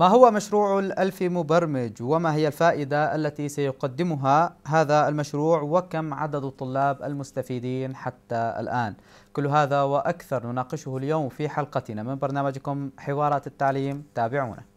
ما هو مشروع الألف مبرمج وما هي الفائدة التي سيقدمها هذا المشروع وكم عدد الطلاب المستفيدين حتى الآن كل هذا وأكثر نناقشه اليوم في حلقتنا من برنامجكم حوارات التعليم تابعونا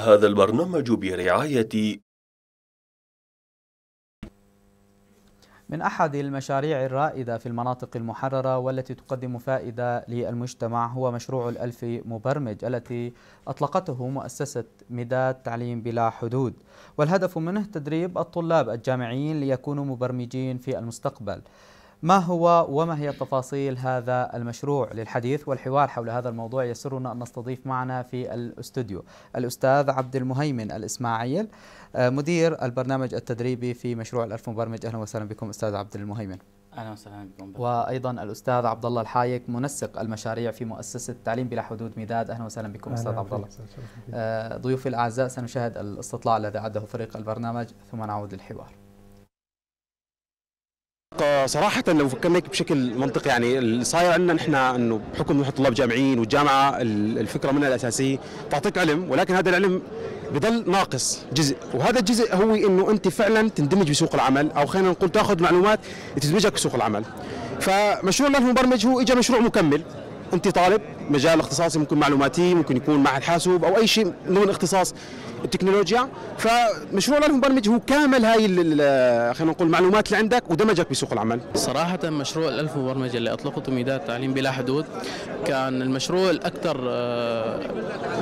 هذا البرنامج برعاية من أحد المشاريع الرائدة في المناطق المحررة والتي تقدم فائدة للمجتمع هو مشروع الألف مبرمج التي أطلقته مؤسسة مداد تعليم بلا حدود والهدف منه تدريب الطلاب الجامعيين ليكونوا مبرمجين في المستقبل ما هو وما هي تفاصيل هذا المشروع للحديث والحوار حول هذا الموضوع يسرنا أن نستضيف معنا في الاستوديو الأستاذ عبد المهيمن الإسماعيل آه، مدير البرنامج التدريبي في مشروع الألف مبرمج أهلا وسهلا بكم أستاذ عبد المهيمن اهلا وسهلا بكم وايضا الاستاذ عبد الله الحايك منسق المشاريع في مؤسسه تعليم بلا حدود ميداد اهلا وسهلا بكم استاذ عبد الله آه، ضيوفي الاعزاء سنشاهد الاستطلاع الذي اعده فريق البرنامج ثم نعود للحوار صراحة لو فكرنا بشكل منطقي يعني اللي صاير عندنا نحن انه بحكم نحن طلاب جامعيين والجامعة الفكرة منها الأساسية تعطيك علم ولكن هذا العلم بضل ناقص جزء وهذا الجزء هو انه انت فعلا تندمج بسوق العمل او خلينا نقول تاخذ معلومات تدمجك بسوق العمل فمشروع المبرمج هو اجى مشروع مكمل انت طالب مجال اختصاصي ممكن معلوماتي ممكن يكون معهد حاسوب او اي شيء ضمن اختصاص التكنولوجيا فمشروع الالف مبرمج هو كامل هاي آه، خلينا نقول المعلومات اللي عندك ودمجك بسوق العمل صراحه مشروع الالف مبرمج اللي اطلقته ميدان التعليم بلا حدود كان المشروع الاكثر آه،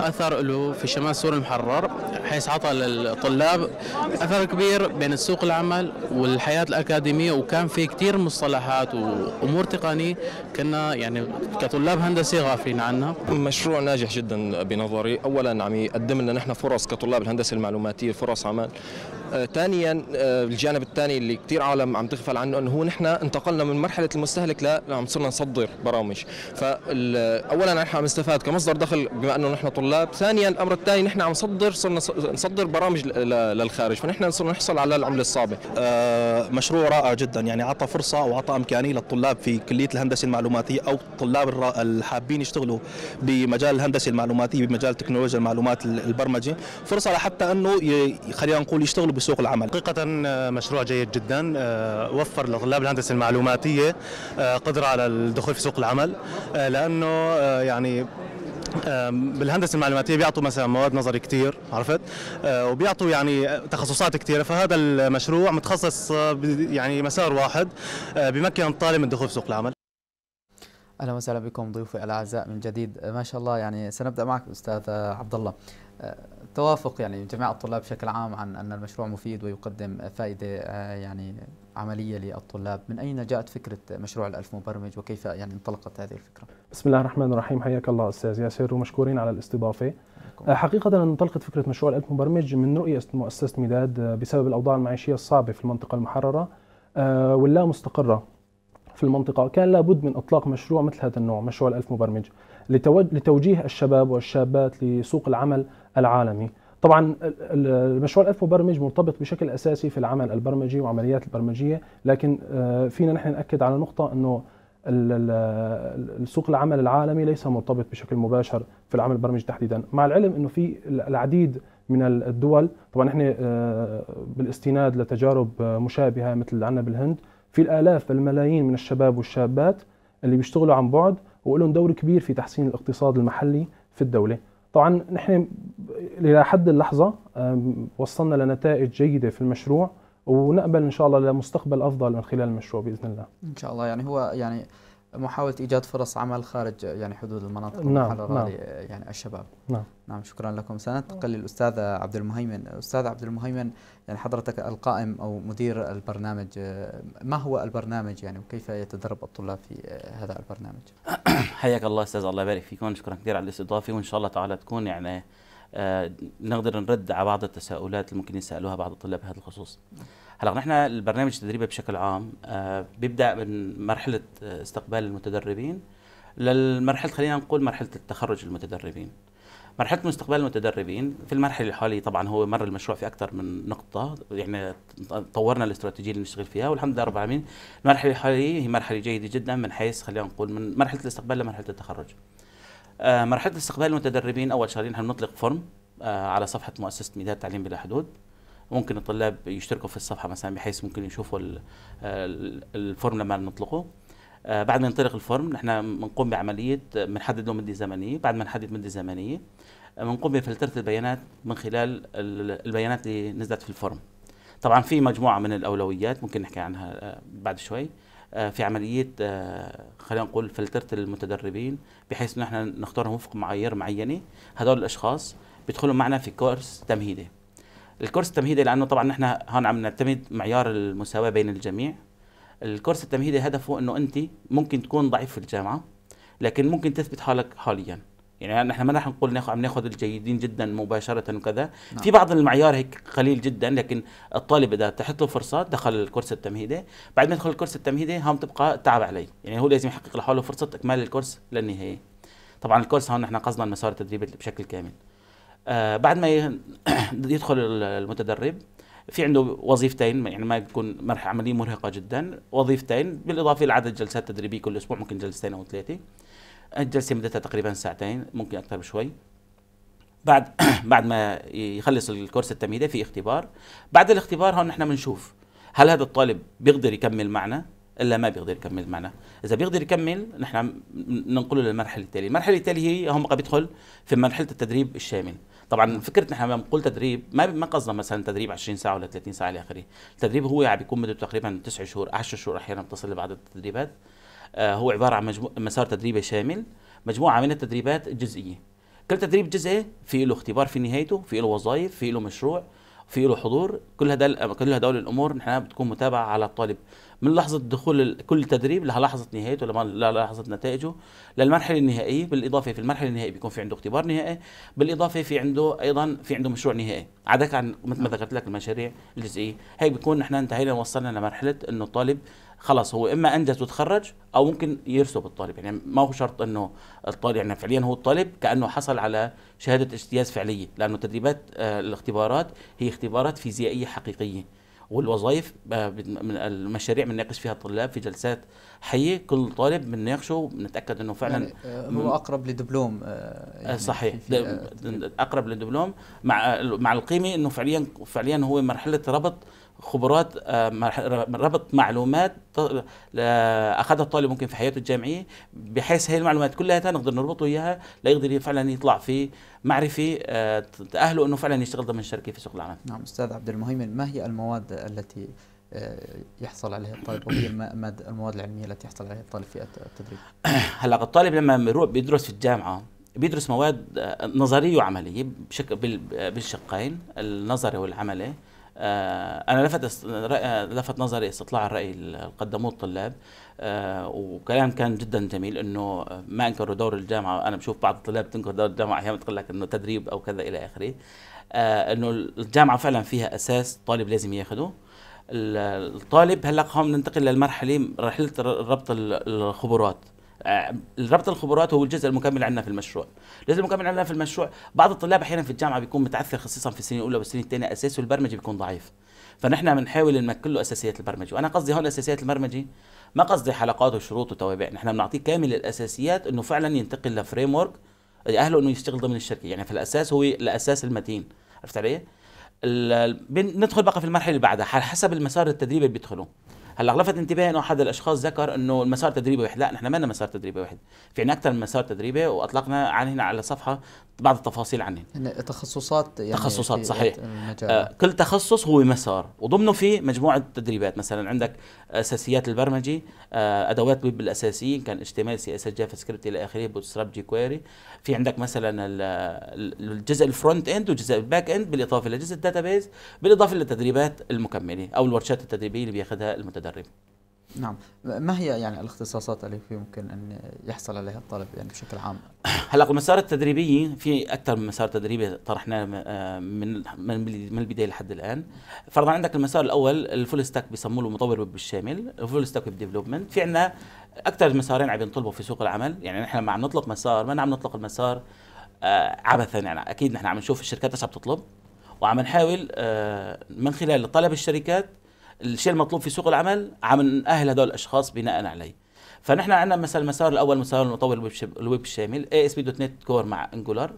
اثر له في شمال سوريا المحرر حيث عطى للطلاب اثر كبير بين سوق العمل والحياه الاكاديميه وكان في كثير مصطلحات وامور تقنيه كنا يعني كطلاب هندسه غافلين تحكينا عنها؟ مشروع ناجح جدا بنظري، اولا عم يقدم لنا نحن فرص كطلاب الهندسه المعلوماتيه فرص عمل، آه، ثانيا آه، الجانب الثاني اللي كثير عالم عم تغفل عنه انه هو نحن انتقلنا من مرحله المستهلك ل عم صرنا نصدر برامج فاولا نحن عم نستفاد كمصدر دخل بما انه نحن طلاب ثانيا الامر الثاني نحن عم نصدر صرنا نصدر برامج للخارج فنحن صرنا نحصل على العمله الصعبه آه، مشروع رائع جدا يعني اعطى فرصه واعطى امكانيه للطلاب في كليه الهندسه المعلوماتيه او الطلاب الحابين يشتغلوا بمجال الهندسه المعلوماتيه بمجال تكنولوجيا المعلومات البرمجه فرصه لحتى انه خلينا نقول يشتغلوا بسوق العمل حقيقة آه، مشروع جيد جدا آه، وفر لطلاب الهندسة المعلوماتية آه، قدرة على الدخول في سوق العمل لأنه يعني بالهندسه المعلوماتيه بيعطوا مثلا مواد نظري كثير عرفت وبيعطوا يعني تخصصات كثيره فهذا المشروع متخصص يعني مسار واحد بمكن الطالب الدخول في سوق العمل اهلا وسهلا بكم ضيوفي الاعزاء من جديد ما شاء الله يعني سنبدا معك استاذ عبد الله توافق يعني جميع الطلاب بشكل عام عن أن المشروع مفيد ويقدم فائدة آه، يعني عملية للطلاب من أين جاءت فكرة مشروع الألف مبرمج وكيف يعني انطلقت هذه الفكرة؟ بسم الله الرحمن الرحيم حياك الله أستاذ ياسر ومشكورين على الاستضافة آه، حقيقة انطلقت فكرة مشروع الألف مبرمج من رؤية مؤسسة ميداد آه، بسبب الأوضاع المعيشية الصعبة في المنطقة المحررة واللا مستقرة في المنطقة كان لابد من إطلاق مشروع مثل هذا النوع مشروع الألف مبرمج لتوجيه الشباب والشابات لسوق العمل العالمي طبعا المشروع الألف مبرمج مرتبط بشكل أساسي في العمل البرمجي وعمليات البرمجية لكن آه، فينا نحن نأكد على نقطة أنه سوق العمل العالمي ليس مرتبط بشكل مباشر في العمل البرمجي تحديدا مع العلم أنه في العديد من الدول طبعا نحن آه، بالاستناد لتجارب آه، مشابهة مثل عنا بالهند في الآلاف بل الملايين من الشباب والشابات اللي بيشتغلوا عن بعد ولهم دور كبير في تحسين الاقتصاد المحلي في الدوله طبعا نحن الى حد اللحظه وصلنا لنتائج جيده في المشروع ونامل ان شاء الله لمستقبل افضل من خلال المشروع باذن الله ان شاء الله يعني هو يعني محاولة إيجاد فرص عمل خارج يعني حدود المناطق نعم المحررة نعم آه، يعني الشباب نعم نعم شكرا لكم سننتقل نعم. للأستاذ عبد المهيمن أستاذ عبد المهيمن يعني حضرتك القائم أو مدير البرنامج آه، ما هو البرنامج يعني وكيف يتدرب الطلاب في آه، هذا البرنامج حياك الله أستاذ الله يبارك فيكم شكرا كثير على الاستضافة وإن شاء الله تعالى تكون يعني نقدر نرد على بعض التساؤلات اللي ممكن يسألوها بعض الطلاب بهذا الخصوص نعم. هلا نحن البرنامج التدريبي بشكل عام آه، بيبدا من مرحله آه، استقبال المتدربين للمرحله خلينا نقول مرحله التخرج المتدربين مرحله استقبال المتدربين في المرحله الحاليه طبعا هو مر المشروع في اكثر من نقطه يعني طورنا الاستراتيجيه اللي نشتغل فيها والحمد لله رب العالمين المرحله الحاليه هي مرحله جيده جدا من حيث خلينا نقول من مرحله الاستقبال لمرحله التخرج آه، مرحله استقبال المتدربين اول شهرين نحن بنطلق فورم على صفحه مؤسسه ميدان التعليم بلا حدود ممكن الطلاب يشتركوا في الصفحه مثلا بحيث ممكن يشوفوا الفورم لما نطلقه آه، بعد ما ينطلق الفورم نحن بنقوم بعمليه بنحدد له مده زمنيه بعد ما نحدد مده زمنيه بنقوم آه، بفلتره البيانات من خلال البيانات اللي نزلت في الفورم طبعا في مجموعه من الاولويات ممكن نحكي عنها آه، بعد شوي في عمليه خلينا نقول فلتره المتدربين بحيث ان احنا نختارهم وفق معايير معينه هذول الاشخاص بيدخلوا معنا في كورس تمهيدي الكورس التمهيدي لانه طبعا نحن هون عم نعتمد معيار المساواه بين الجميع الكورس التمهيدي هدفه انه انت ممكن تكون ضعيف في الجامعه لكن ممكن تثبت حالك حاليا يعني نحن ما رح نقول ناخذ عم ناخذ الجيدين جدا مباشره وكذا نعم. في بعض المعيار هيك قليل جدا لكن الطالب اذا تحط له فرصه دخل الكورس التمهيدي بعد ما يدخل الكورس التمهيدي هم تبقى تعب علي يعني هو لازم يحقق لحاله فرصه اكمال الكورس للنهايه طبعا الكورس هون نحن قصدنا المسار التدريبي بشكل كامل آه، بعد ما يدخل المتدرب في عنده وظيفتين يعني ما تكون عمليه مرهقه جدا وظيفتين بالاضافه لعدد جلسات تدريبيه كل اسبوع ممكن جلستين او ثلاثه الجلسه مدتها تقريبا ساعتين ممكن اكثر بشوي بعد بعد ما يخلص الكورس التمهيدي في اختبار بعد الاختبار هون نحن بنشوف هل هذا الطالب بيقدر يكمل معنا الا ما بيقدر يكمل معنا اذا بيقدر يكمل نحن ننقله للمرحله التاليه المرحله التاليه هي هم بيدخل في مرحله التدريب الشامل طبعا فكره نحن لما بنقول تدريب ما ما قصدنا مثلا تدريب 20 ساعه ولا 30 ساعه الى اخره التدريب هو يعني بيكون مدته تقريبا 9 شهور 10 شهور احيانا بتصل لبعض التدريبات آه هو عباره عن مجمو... مسار تدريبي شامل مجموعه من التدريبات الجزئيه كل تدريب جزئي في له اختبار في نهايته في له وظائف في له مشروع في له حضور كل هدول كل هدول الامور نحن بتكون متابعه على الطالب من لحظه دخول كل تدريب للحظه نهايته للحظه نتائجه للمرحله النهائيه بالاضافه في المرحله النهائيه بيكون في عنده اختبار نهائي بالاضافه في عنده ايضا في عنده مشروع نهائي عداك عن مثل ما نعم. ذكرت لك المشاريع الجزئيه هيك بيكون نحن انتهينا وصلنا لمرحله انه الطالب خلاص هو اما انجز وتخرج او ممكن يرسب الطالب يعني ما هو شرط انه الطالب يعني فعليا هو الطالب كانه حصل على شهاده اجتياز فعليه لانه تدريبات آه، الاختبارات هي اختبارات فيزيائيه حقيقيه والوظائف آه، من المشاريع بنناقش فيها الطلاب في جلسات حيه كل طالب بنناقشه بنتاكد انه فعلا يعني آه، هو اقرب لدبلوم آه، يعني صحيح اقرب لدبلوم مع مع القيمه انه فعليا فعليا هو مرحله ربط خبرات آه، ربط معلومات اخذها الطالب ممكن في حياته الجامعيه بحيث هي المعلومات كلها نقدر نربطه اياها ليقدر فعلا يطلع في معرفه آه، تاهله انه فعلا يشتغل ضمن الشركه في سوق العمل. نعم استاذ عبد المهيمن ما هي المواد التي آه، يحصل عليها الطالب او هي المواد العلميه التي يحصل عليها الطالب في التدريب؟ هلا الطالب لما بيروح بيدرس في الجامعه بيدرس مواد نظريه وعمليه بشكل بالشقين النظري والعملي آه، انا لفت لفت نظري استطلاع الراي اللي قدموه الطلاب آه، وكلام كان جدا جميل انه ما انكروا دور الجامعه انا بشوف بعض الطلاب تنكر دور الجامعه احيانا تقول لك انه تدريب او كذا الى اخره آه، انه الجامعه فعلا فيها اساس طالب لازم ياخذه الطالب هلا هون ننتقل للمرحله مرحله ربط الخبرات آه، ربط الخبرات هو الجزء المكمل عندنا في المشروع الجزء المكمل عندنا في المشروع بعض الطلاب احيانا في الجامعه بيكون متعثر خصيصا في السنين الاولى والسنين الثانيه اساسه البرمجه بيكون ضعيف فنحن بنحاول نمكن له اساسيات البرمجه وانا قصدي هون اساسيات البرمجه ما قصدي حلقات وشروط وتوابع نحن بنعطيه كامل الاساسيات انه فعلا ينتقل لفريم ورك اهله انه يشتغل ضمن الشركه يعني في الاساس هو الاساس المتين عرفت علي؟ ندخل بقى في المرحله اللي بعدها على حسب المسار التدريبي اللي بيدخلوه هلا لفت انتباهي انه احد الاشخاص ذكر انه المسار تدريبي واحد لا نحن ما لنا مسار تدريبي واحد في عندنا اكثر من مسار تدريبي واطلقنا عنهن على صفحه بعض التفاصيل عنهن يعني تخصصات يعني تخصصات صحيح آه كل تخصص هو مسار وضمنه في مجموعه تدريبات مثلا عندك اساسيات البرمجه آه ادوات الويب الاساسيه كان html سي اس اس جافا سكريبت الى اخره بوتستراب جي كويري في عندك مثلا الجزء الفرونت اند وجزء الباك اند بالاضافه لجزء الداتابيز بالاضافه للتدريبات المكمله او الورشات التدريبيه اللي بياخذها المتدرب المدرب نعم ما هي يعني الاختصاصات التي يمكن ان يحصل عليها الطالب يعني بشكل عام هلا المسار التدريبي في اكثر من مسار تدريبي طرحناه آه، من من البدايه لحد الان فرضا عندك المسار الاول الفول ستاك بيسموه المطور ويب بالشامل الفول ستاك ويب ديفلوبمنت في عندنا اكثر مسارين عم ينطلبوا في سوق العمل يعني نحن لما عم نطلق مسار ما عم نطلق المسار آه، عبثا يعني اكيد نحن عم نشوف الشركات ايش عم تطلب وعم نحاول آه، من خلال طلب الشركات الشيء المطلوب في سوق العمل عم نأهل هذول الاشخاص بناء عليه فنحن عندنا مثلا المسار الاول مسار المطور الويب الشامل اي اس بي دوت نت كور مع انجولار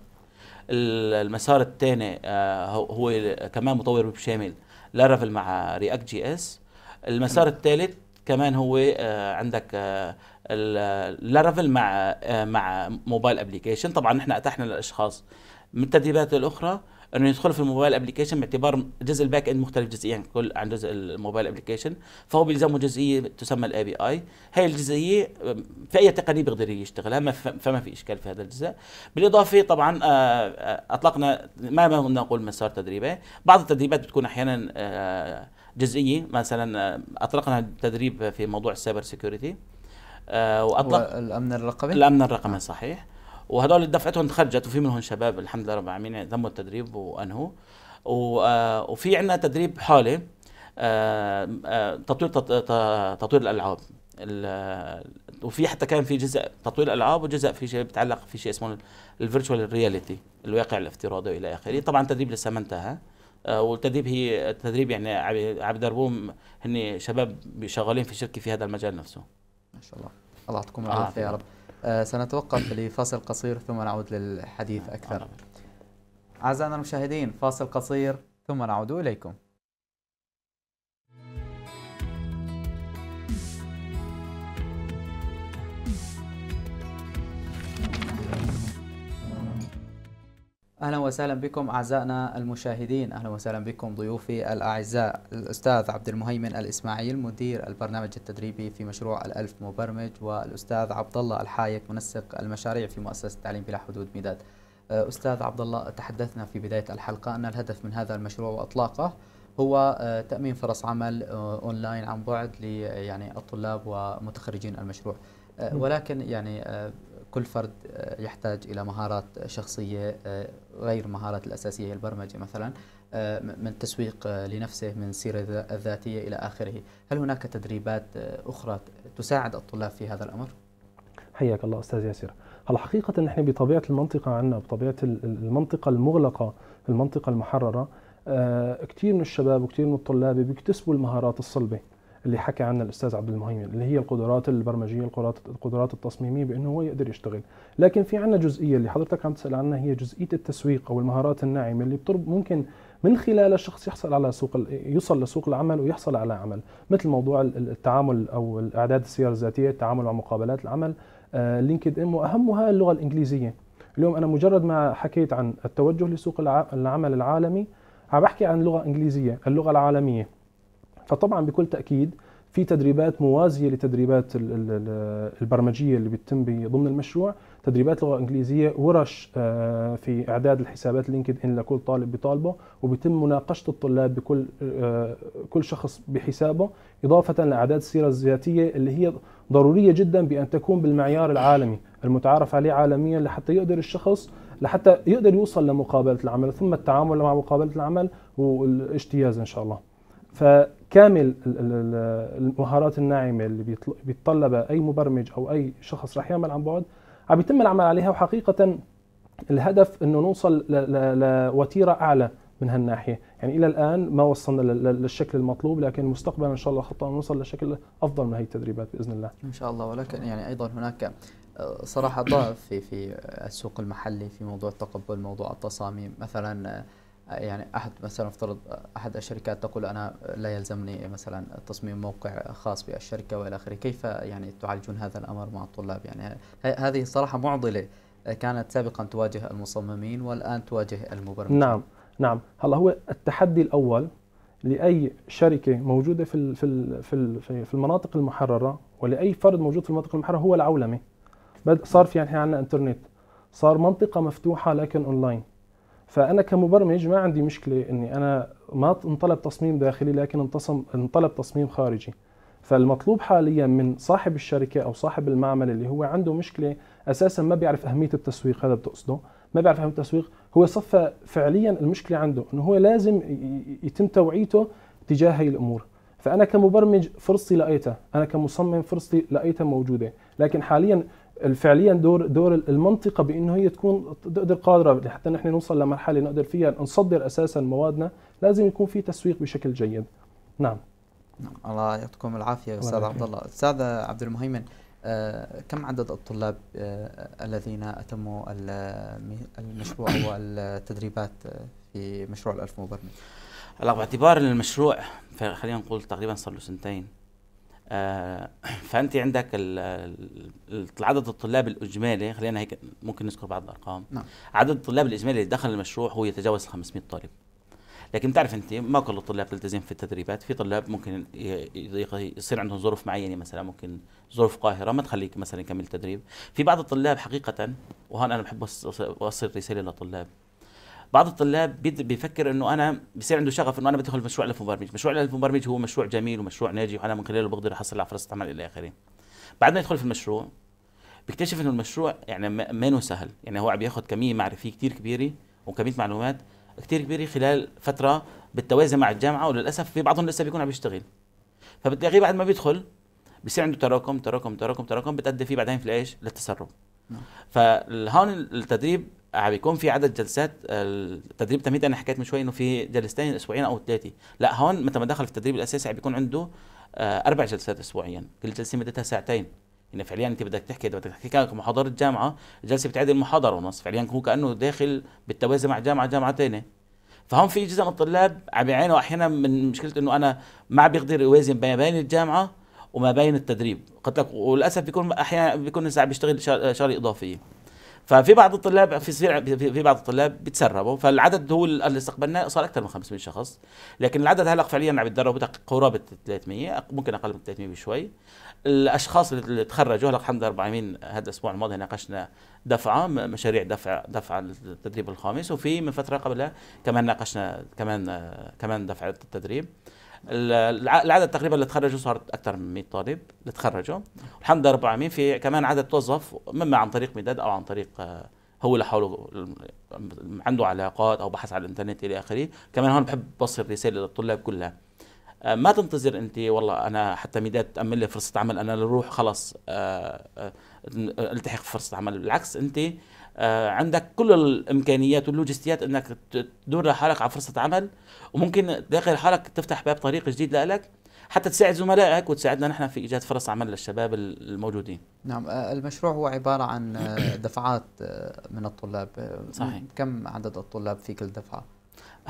المسار الثاني آه، هو كمان مطور ويب شامل لارافل مع رياكت جي اس المسار الثالث كمان هو آه، عندك لارافل آه، مع مع موبايل ابلكيشن طبعا نحن اتحنا للاشخاص من التدريبات الاخرى انه يدخل في الموبايل ابلكيشن باعتبار جزء الباك اند مختلف جزئيا كل عن جزء الموبايل ابلكيشن فهو بيلزمه جزئيه تسمى الاي بي اي هي الجزئيه في اي تقنيه بيقدر يشتغلها فما في اشكال في هذا الجزء بالاضافه طبعا آه، آه، اطلقنا ما نقول مسار تدريبي بعض التدريبات بتكون احيانا آه، جزئيه مثلا اطلقنا تدريب في موضوع السايبر سيكيورتي واطلق الامن الرقمي الامن الرقمي صحيح وهدول دفعتهم تخرجت وفي منهم شباب الحمد لله رب العالمين تموا التدريب وانهوا آه، وفي عندنا تدريب حالي آه، آه، تطوير تطوير الالعاب وفي حتى كان في جزء تطوير الالعاب وجزء في شيء بيتعلق في شيء اسمه الفيرتشوال رياليتي الواقع الافتراضي والى اخره طبعا التدريب لسه ما انتهى والتدريب هي التدريب يعني عبد دربوم هن شباب شغالين في شركه في هذا المجال نفسه ما شاء الله الله يعطيكم العافيه آه. يا رب آه، سنتوقف لفاصل قصير ثم نعود للحديث أكثر أعزائنا المشاهدين فاصل قصير ثم نعود إليكم اهلا وسهلا بكم اعزائنا المشاهدين، اهلا وسهلا بكم ضيوفي الاعزاء، الاستاذ عبد المهيمن الاسماعيل مدير البرنامج التدريبي في مشروع الألف مبرمج، والاستاذ عبد الله الحايك منسق المشاريع في مؤسسه التعليم بلا حدود ميداد. أه، استاذ عبد الله تحدثنا في بدايه الحلقه ان الهدف من هذا المشروع واطلاقه هو أه، تامين فرص عمل أه، اونلاين عن بعد يعني الطلاب ومتخرجين المشروع، ولكن يعني كل فرد آه، يحتاج الى مهارات شخصيه آه، غير مهارات الاساسيه هي البرمجه مثلا آه، من تسويق لنفسه من سيره الذاتيه الى اخره، هل هناك تدريبات اخرى تساعد الطلاب في هذا الامر؟ حياك الله استاذ ياسر. هلا حقيقه نحن بطبيعه المنطقه عندنا بطبيعه المنطقه المغلقه، المنطقه المحرره كثير من الشباب وكثير من الطلاب بيكتسبوا المهارات الصلبه اللي حكى عنها الاستاذ عبد المهيمن اللي هي القدرات البرمجيه القدرات القدرات التصميميه بانه هو يقدر يشتغل لكن في عندنا جزئيه اللي حضرتك عم تسال عنها هي جزئيه التسويق او المهارات الناعمه اللي بترب ممكن من خلال الشخص يحصل على سوق يوصل لسوق العمل ويحصل على عمل مثل موضوع التعامل او اعداد السير الذاتيه التعامل مع مقابلات العمل آه، لينكد ان واهمها اللغه الانجليزيه اليوم انا مجرد ما حكيت عن التوجه لسوق العمل العالمي عم بحكي عن لغه انجليزيه اللغه العالميه فطبعا بكل تاكيد في تدريبات موازيه لتدريبات البرمجيه اللي بتتم ضمن المشروع تدريبات لغه انجليزيه ورش آه، في اعداد الحسابات لينكد ان لكل طالب بطالبه وبيتم مناقشه الطلاب بكل آه، كل شخص بحسابه اضافه لاعداد السيره الذاتيه اللي هي ضروريه جدا بان تكون بالمعيار العالمي المتعارف عليه عالميا لحتى يقدر الشخص لحتى يقدر يوصل لمقابله العمل ثم التعامل مع مقابله العمل والاجتياز ان شاء الله ف كامل المهارات الناعمه اللي بيتطلبها اي مبرمج او اي شخص رح يعمل عن بعد عم بيتم العمل عليها وحقيقه الهدف انه نوصل لوتيره اعلى من هالناحيه، يعني الى الان ما وصلنا للشكل المطلوب لكن مستقبلا ان شاء الله خطه نوصل لشكل افضل من هي التدريبات باذن الله. ان شاء الله ولكن يعني ايضا هناك آه، صراحه ضعف في في السوق المحلي في موضوع التقبل موضوع التصاميم مثلا آه، يعني احد مثلا افترض احد الشركات تقول انا لا يلزمني مثلا تصميم موقع خاص بالشركه والى اخره، كيف يعني تعالجون هذا الامر مع الطلاب؟ يعني هذه صراحه معضله كانت سابقا تواجه المصممين والان تواجه المبرمجين. نعم نعم، هلا هو التحدي الاول لاي شركه موجوده في في في في المناطق المحرره ولاي فرد موجود في المناطق المحرره هو العولمه. صار في يعني عندنا انترنت، صار منطقه مفتوحه لكن اونلاين. فانا كمبرمج ما عندي مشكله اني انا ما انطلب تصميم داخلي لكن انتصم انطلب تصميم خارجي فالمطلوب حاليا من صاحب الشركه او صاحب المعمل اللي هو عنده مشكله اساسا ما بيعرف اهميه التسويق هذا بتقصده ما بيعرف اهميه التسويق هو صفى فعليا المشكله عنده انه هو لازم يتم توعيته تجاه هي الامور فانا كمبرمج فرصتي لقيتها انا كمصمم فرصتي لقيتها موجوده لكن حاليا فعليا دور دور المنطقه بانه هي تكون تقدر قادره لحتى نحن نوصل لمرحله نقدر فيها نصدر اساسا موادنا لازم يكون في تسويق بشكل جيد نعم, نعم، الله يعطيكم العافيه استاذ عبد الله استاذ عبد المهيمن آه كم عدد الطلاب آه الذين اتموا المشروع والتدريبات آه، في مشروع الألف مبرمج؟ هلا باعتبار المشروع خلينا نقول تقريبا صار له سنتين آه، فانت عندك عدد الطلاب الاجمالي خلينا هيك ممكن نذكر بعض الارقام نعم. عدد الطلاب الاجمالي اللي دخل المشروع هو يتجاوز 500 طالب لكن تعرف انت ما كل الطلاب تلتزم في التدريبات في طلاب ممكن يصير عندهم ظروف معينه مثلا ممكن ظروف قاهره ما تخليك مثلا يكمل تدريب في بعض الطلاب حقيقه وهون انا بحب اوصل رساله للطلاب بعض الطلاب بيفكر انه انا بصير عنده شغف انه انا بدي ادخل مشروع الف مبرمج، مشروع الف مبرمج هو مشروع جميل ومشروع ناجح وانا من خلاله بقدر احصل على فرصه عمل الى اخره. بعد ما يدخل في المشروع بيكتشف انه المشروع يعني ما سهل، يعني هو عم بياخذ كميه معرفيه كثير كبيره وكميه معلومات كثير كبيره خلال فتره بالتوازي مع الجامعه وللاسف في بعضهم لسه بيكون عم يشتغل. فبتلاقيه بعد ما بيدخل بصير عنده تراكم تراكم تراكم تراكم بتأدي فيه بعدين في الايش؟ للتسرب. نعم. فهون التدريب آه، بيكون في عدد جلسات آه، التدريب التمهيدي انا حكيت من شوي انه في جلستين اسبوعيا او ثلاثه لا هون متى ما دخل في التدريب الاساسي بيكون عنده آه، اربع جلسات اسبوعيا كل جلسه مدتها ساعتين يعني فعليا انت بدك تحكي اذا بدك تحكي كانك محاضره جامعه الجلسه بتعيد المحاضره ونص فعليا هو كانه داخل بالتوازي مع جامعه جامعه ثانيه فهون في جزء من الطلاب عم يعانوا احيانا من مشكله انه انا ما بيقدر يوازن ما بين الجامعه وما بين التدريب قلت لك وللاسف بيكون احيانا بيكون عم بيشتغل شغله اضافيه ففي بعض الطلاب في في بعض الطلاب بتسربوا فالعدد هو اللي استقبلناه صار اكثر من 500 شخص لكن العدد هلا فعليا عم يتدربوا قرابه 300 ممكن اقل من 300 بشوي الاشخاص اللي تخرجوا هلا الحمد لله 40 هذا الاسبوع الماضي ناقشنا دفعه مشاريع دفع دفع التدريب الخامس وفي من فتره قبلها كمان ناقشنا كمان كمان دفعه التدريب العدد تقريبا اللي تخرجوا صار اكثر من 100 طالب اللي تخرجوا الحمد لله رب العالمين في كمان عدد توظف مما عن طريق مداد او عن طريق آه، هو اللي حوله عنده علاقات او بحث على الانترنت الى اخره كمان هون بحب بوصل رساله للطلاب كلها آه، ما تنتظر انت والله انا حتى ميداد تامن لي فرصه عمل انا اروح خلص آه، التحق فرصه عمل بالعكس انت آه، عندك كل الامكانيات واللوجستيات انك تدور لحالك على فرصه عمل وممكن داخل حالك تفتح باب طريق جديد لك حتى تساعد زملائك وتساعدنا نحن في ايجاد فرص عمل للشباب الموجودين. نعم آه، المشروع هو عباره عن آه، دفعات من الطلاب صحيح كم عدد الطلاب في كل دفعه؟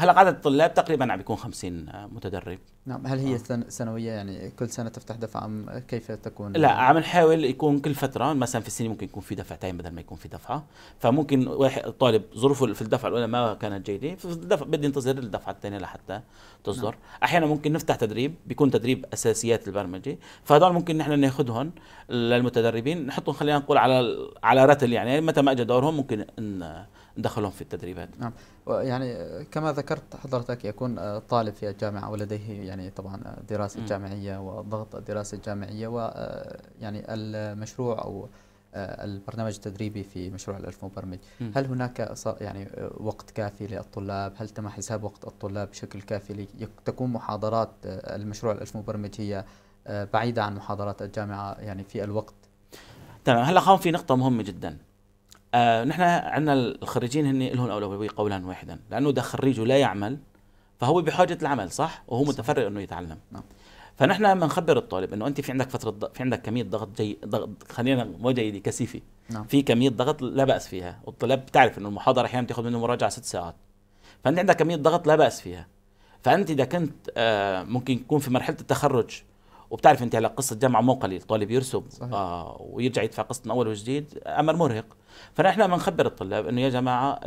هلا عدد الطلاب تقريبا عم بيكون 50 متدرب نعم هل هي آه. سنويه يعني كل سنه تفتح دفعه ام كيف تكون لا عم نحاول يكون كل فتره مثلا في السنه ممكن يكون في دفعتين بدل ما يكون في دفعه فممكن واحد طالب ظروفه في الدفعه الاولى ما كانت جيده فالدفع بده ينتظر الدفعه الثانيه لحتى تصدر نعم. احيانا ممكن نفتح تدريب بيكون تدريب اساسيات البرمجه فهدول ممكن نحن ناخذهم للمتدربين نحطهم خلينا نقول على على رتل يعني متى ما اجى دورهم ممكن ان دخلهم في التدريبات نعم يعني كما ذكرت حضرتك يكون طالب في الجامعة ولديه يعني طبعا دراسة م. جامعية وضغط الدراسة الجامعية ويعني المشروع أو البرنامج التدريبي في مشروع الألف مبرمج م. هل هناك يعني وقت كافي للطلاب هل تم حساب وقت الطلاب بشكل كافي لتكون محاضرات المشروع الألف مبرمج هي بعيدة عن محاضرات الجامعة يعني في الوقت تمام هلا خام في نقطة مهمة جدا آه نحن عندنا الخريجين هن لهم اولويه قولا واحدا لانه اذا خريجه لا يعمل فهو بحاجه العمل صح وهو متفرغ انه يتعلم نعم. فنحن بنخبر الطالب انه انت في عندك فتره ض... في عندك كميه ضغط جي ضغط خلينا مو جيده كثيفه نعم. في كميه ضغط لا باس فيها والطلاب بتعرف انه المحاضره احيانا بتاخذ منه مراجعه ست ساعات فانت عندك كميه ضغط لا باس فيها فانت اذا كنت آه ممكن تكون في مرحله التخرج وبتعرف انت هلا قصه جامعه مو قليل طالب يرسب صحيح. آه ويرجع يدفع قسط من اول وجديد امر مرهق فنحن بنخبر الطلاب انه يا جماعه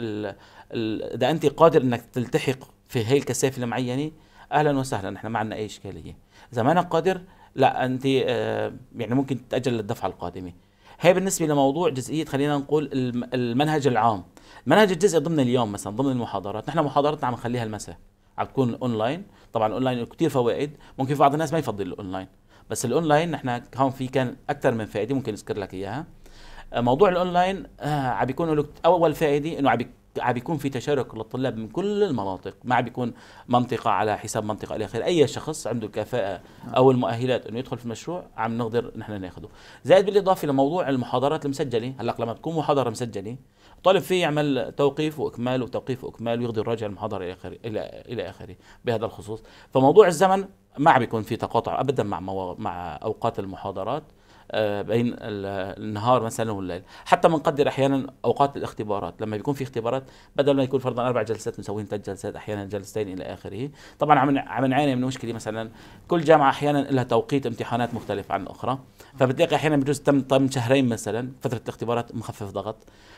اذا انت قادر انك تلتحق في هي الكثافه المعينه اهلا وسهلا نحن ما عندنا اي اشكاليه اذا ما انا قادر لا انت آه يعني ممكن تتاجل للدفعه القادمه هي بالنسبه لموضوع جزئيه خلينا نقول المنهج العام منهج الجزء ضمن اليوم مثلا ضمن المحاضرات نحن محاضراتنا عم نخليها المساء عم تكون اونلاين طبعا الاونلاين له كثير فوائد ممكن في بعض الناس ما يفضل الاونلاين بس الاونلاين نحن هون في كان اكثر من فائده ممكن اذكر لك اياها آه، موضوع الاونلاين آه، عم بيكون له اول فائده انه عم عم بيكون في تشارك للطلاب من كل المناطق ما عم بيكون منطقه على حساب منطقه الى اخره اي شخص عنده الكفاءه نعم. او المؤهلات انه يدخل في المشروع عم نقدر نحن ناخده زائد بالاضافه لموضوع المحاضرات المسجله هلا لما تكون محاضره مسجله طالب فيه يعمل توقيف واكمال وتوقيف واكمال ويقضي الراجع المحاضره الى اخره الى الى اخره بهذا الخصوص فموضوع الزمن ما عم بيكون في تقاطع ابدا مع مع اوقات المحاضرات آه، بين النهار مثلا والليل حتى بنقدر احيانا اوقات الاختبارات لما بيكون في اختبارات بدل ما يكون فرضا اربع جلسات مسوين ثلاث جلسات احيانا جلستين الى اخره طبعا عم عم نعاني من مشكله مثلا كل جامعه احيانا لها توقيت امتحانات مختلف عن الاخرى فبتلاقي احيانا بجوز تم تم شهرين مثلا فتره الاختبارات مخفف ضغط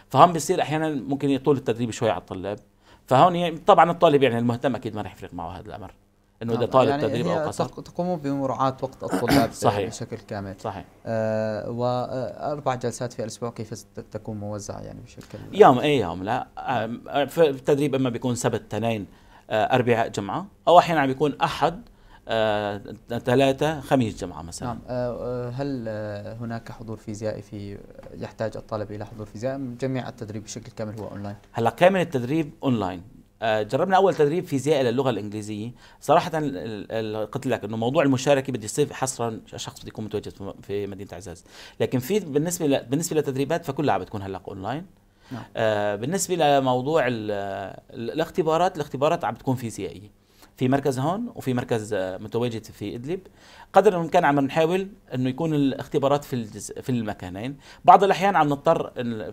فهم بيصير احيانا ممكن يطول التدريب شوي على الطلاب فهون طبعا الطالب يعني المهتم اكيد ما راح يفرق معه هذا الامر انه اذا نعم. طالب يعني تدريب او قصر تقومون بمراعاه وقت الطلاب صحيح بشكل كامل صحيح آه واربع آه، جلسات في الاسبوع كيف تكون موزعه يعني بشكل يوم اي يوم لا آه، في التدريب اما بيكون سبت اثنين آه اربعاء جمعه او احيانا بيكون احد آه، ثلاثة خميس جمعة مثلا نعم آه،, آه، هل آه، هناك حضور فيزيائي في يحتاج الطالب إلى حضور فيزيائي جميع التدريب بشكل كامل هو أونلاين هلا كامل التدريب أونلاين آه، جربنا اول تدريب فيزيائي للغه الانجليزيه صراحه قلت لك انه موضوع المشاركه بده يصير حصرا شخص بده يكون متواجد في مدينه عزاز لكن في بالنسبه بالنسبه للتدريبات فكلها عم بتكون هلا اونلاين نعم. آه بالنسبه لموضوع الاختبارات الاختبارات عم بتكون فيزيائيه في مركز هون وفي مركز آه، متواجد في ادلب قدر الامكان عم نحاول انه يكون الاختبارات في الجز... في المكانين بعض الاحيان عم نضطر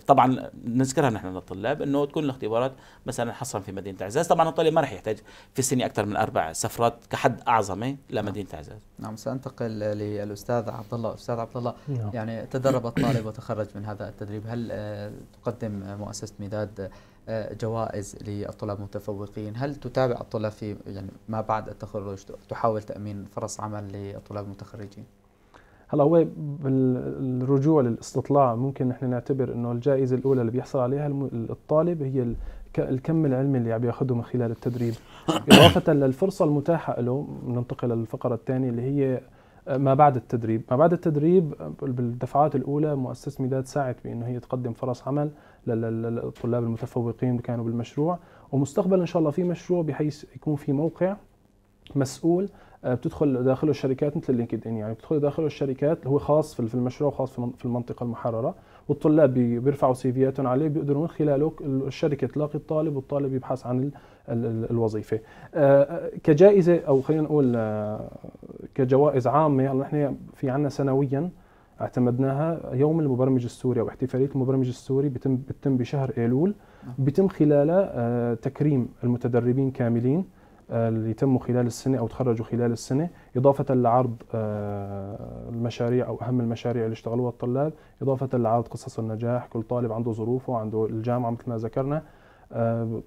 طبعا نذكرها نحن للطلاب انه تكون الاختبارات مثلا حصرا في مدينه اعزاز طبعا الطالب ما راح يحتاج في السنه اكثر من اربع سفرات كحد اعظم لمدينه نعم. اعزاز نعم سانتقل للاستاذ عبد الله استاذ عبد الله نعم. يعني تدرب الطالب وتخرج من هذا التدريب هل آه، تقدم مؤسسه مداد آه، جوائز للطلاب المتفوقين هل تتابع الطلاب في يعني ما بعد التخرج تحاول تأمين فرص عمل للطلاب المتخرجين هلا هو بالرجوع للاستطلاع ممكن نحن نعتبر انه الجائزه الاولى اللي بيحصل عليها الطالب هي الكم العلمي اللي عم بياخده من خلال التدريب اضافه للفرصه المتاحه له بننتقل للفقره الثانيه اللي هي ما بعد التدريب ما بعد التدريب بالدفعات الأولى مؤسسة ميداد ساعد بأنه هي تقدم فرص عمل للطلاب المتفوقين اللي كانوا بالمشروع ومستقبلا إن شاء الله في مشروع بحيث يكون في موقع مسؤول آه، بتدخل داخله الشركات مثل لينكد ان يعني بتدخل داخله الشركات اللي هو خاص في المشروع وخاص في المنطقه المحرره والطلاب بيرفعوا سيفياتهم عليه بيقدروا من خلاله الشركه تلاقي الطالب والطالب يبحث عن الوظيفه آه، آه، كجائزه او خلينا نقول آه، كجوائز عامه نحن في عندنا سنويا اعتمدناها يوم المبرمج السوري او احتفاليه المبرمج السوري بتم بتم بشهر ايلول نعم. بتم خلالها تكريم المتدربين كاملين اللي يتموا خلال السنة أو تخرجوا خلال السنة إضافة لعرض آه، المشاريع أو أهم المشاريع اللي اشتغلوها الطلاب إضافة لعرض قصص النجاح كل طالب عنده ظروفه عنده الجامعة مثل ما ذكرنا آه،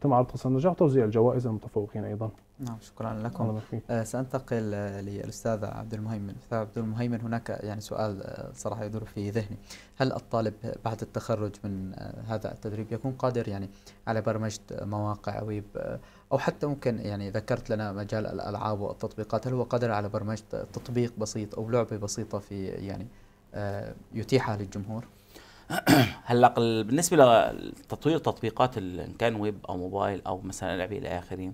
تم عرض قصص النجاح وتوزيع الجوائز للمتفوقين أيضاً نعم شكرا لكم آه سأنتقل آه، للأستاذ عبد المهيمن أستاذ عبد المهيمن هناك يعني سؤال آه، صراحة يدور في ذهني هل الطالب بعد التخرج من آه، هذا التدريب يكون قادر يعني على برمجة مواقع ويب أو حتى ممكن يعني ذكرت لنا مجال الألعاب والتطبيقات هل هو قادر على برمجة تطبيق بسيط أو لعبة بسيطة في يعني آه يتيحها للجمهور؟ هلا بالنسبه لتطوير تطبيقات ان كان ويب او موبايل او مثلا لعبه الى اخره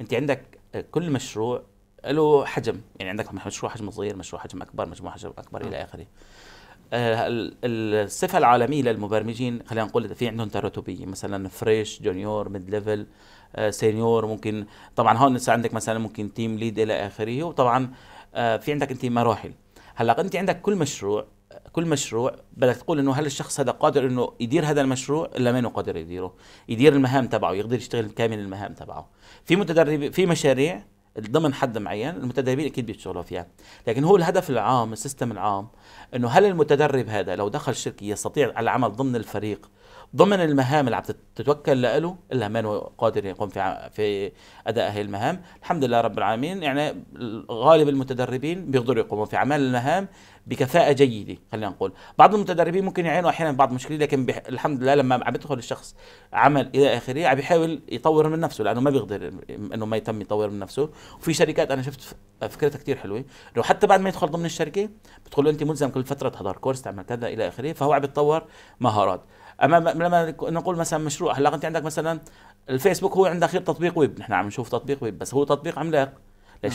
انت عندك كل مشروع له حجم يعني عندك مشروع حجم صغير مشروع حجم اكبر مجموعه حجم اكبر نعم. الى اخره آه، الصفه العالميه للمبرمجين خلينا نقول في عندهم تراتبيه مثلا فريش جونيور ميد ليفل آه، سينيور ممكن طبعا هون لسه عندك مثلا ممكن تيم ليد الى اخره وطبعا آه، في عندك انت مراحل هلا انت عندك كل مشروع كل مشروع بدك تقول انه هل الشخص هذا قادر انه يدير هذا المشروع الا ما قادر يديره يدير المهام تبعه يقدر يشتغل كامل المهام تبعه في متدرب في مشاريع ضمن حد معين المتدربين اكيد بيشتغلوا فيها لكن هو الهدف العام السيستم العام انه هل المتدرب هذا لو دخل شركه يستطيع العمل ضمن الفريق ضمن المهام اللي عم تتوكل له الا من قادر يقوم في في اداء هذه المهام الحمد لله رب العالمين يعني غالب المتدربين بيقدروا يقوموا في اعمال المهام بكفاءه جيده خلينا نقول بعض المتدربين ممكن يعينوا احيانا بعض مشكله لكن بح... الحمد لله لما عم يدخل الشخص عمل الى اخره عم يحاول يطور من نفسه لانه ما بيقدر انه ما يتم يطور من نفسه وفي شركات انا شفت فكرتها كثير حلوه لو حتى بعد ما يدخل ضمن الشركه بتقول له انت ملزم كل فتره تحضر كورس تعمل كذا الى اخره فهو عم يتطور مهارات اما لما نقول مثلا مشروع هلا انت عندك مثلا الفيسبوك هو عنده خير تطبيق ويب نحن عم نشوف تطبيق ويب بس هو تطبيق عملاق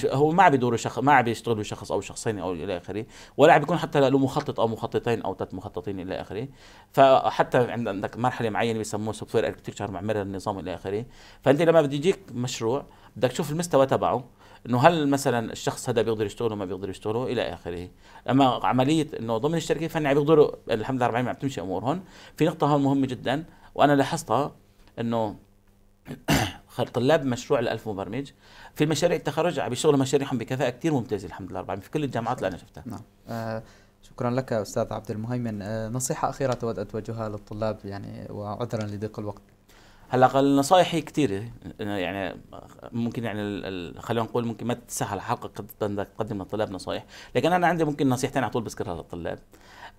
هو ما عم بدور شخص ما عم بيشتغل بشخص او شخصين او الى اخره ولا عم بيكون حتى له مخطط او مخططين او ثلاث مخططين الى اخره فحتى عندك مرحله معينه بيسموها سوفت وير اركتكتشر مرر النظام الى اخره فانت لما بده يجيك مشروع بدك تشوف المستوى تبعه انه هل مثلا الشخص هذا بيقدر يشتغله ما بيقدر يشتغله الى اخره اما عمليه انه ضمن الشركه الفنيه عم بيقدروا الحمد لله 40 عم تمشي امورهم في نقطه هون مهمه جدا وانا لاحظتها انه طلاب مشروع ال 1000 مبرمج في مشاريع التخرج عم بيشتغلوا مشاريعهم بكفاءه كثير ممتازه الحمد لله في كل الجامعات اللي انا شفتها نعم آه، شكرا لك استاذ عبد المهيمن آه، نصيحه اخيره تود توجهها للطلاب يعني وعذرا لضيق الوقت هلا النصائح هي كثيرة يعني ممكن يعني خلينا نقول ممكن ما تسهل حلقة بدك تقدم للطلاب نصائح، لكن أنا عندي ممكن نصيحتين على طول بذكرها للطلاب.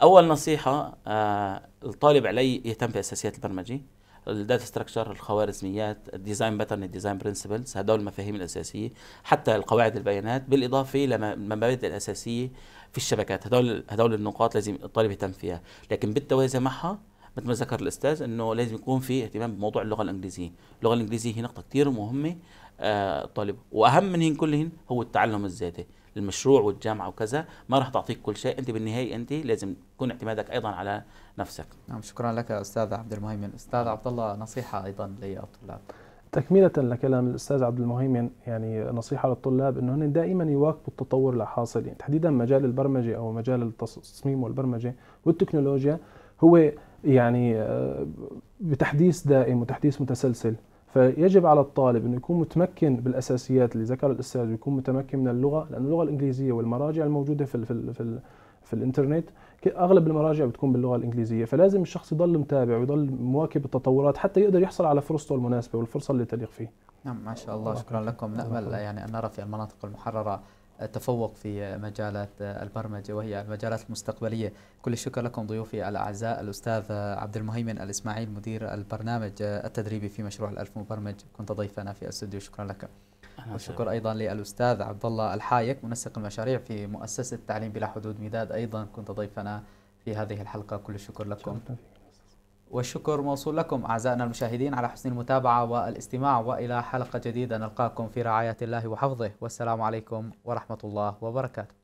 أول نصيحة آه، الطالب عليه يهتم بأساسيات البرمجه الداتا ستراكشر الخوارزميات الديزاين باترن الديزاين برنسبلز هدول المفاهيم الاساسيه حتى القواعد البيانات بالاضافه للمبادئ الاساسيه في الشبكات هدول هدول النقاط لازم الطالب يهتم فيها لكن بالتوازي معها مثل ما ذكر الاستاذ انه لازم يكون في اهتمام بموضوع اللغه الانجليزيه اللغه الانجليزيه هي نقطه كثير مهمه آه، الطالب واهم من كلهن هو التعلم الذاتي المشروع والجامعه وكذا ما راح تعطيك كل شيء انت بالنهايه انت لازم تكون اعتمادك ايضا على نفسك نعم شكرا لك استاذ عبد المهيمن استاذ عبد الله نصيحه ايضا للطلاب تكملة لكلام الأستاذ عبد المهيمن يعني نصيحة للطلاب أنه هن دائما يواكبوا التطور الحاصل يعني تحديدا مجال البرمجة أو مجال التصميم والبرمجة والتكنولوجيا هو يعني آه، بتحديث دائم وتحديث متسلسل فيجب على الطالب انه يكون متمكن بالاساسيات اللي ذكر الاستاذ ويكون متمكن من اللغه لان اللغه الانجليزيه والمراجع الموجوده في الـ في الـ في, الـ في الانترنت اغلب المراجع بتكون باللغه الانجليزيه فلازم الشخص يضل متابع ويضل مواكب التطورات حتى يقدر يحصل على فرصته المناسبه والفرصه اللي تليق فيه نعم ما شاء الله شكرا لكم نامل يعني ان نرى في المناطق المحرره التفوق في مجالات البرمجة وهي المجالات المستقبلية كل الشكر لكم ضيوفي الأعزاء الأستاذ عبد المهيمن الإسماعيل مدير البرنامج التدريبي في مشروع الألف مبرمج كنت ضيفنا في الاستوديو شكرا لك والشكر ايضا للاستاذ عبد الله الحايك منسق المشاريع في مؤسسه تعليم بلا حدود مداد ايضا كنت ضيفنا في هذه الحلقه كل الشكر لكم شكرا. والشكر موصول لكم أعزائنا المشاهدين على حسن المتابعة والاستماع وإلى حلقة جديدة نلقاكم في رعاية الله وحفظه والسلام عليكم ورحمة الله وبركاته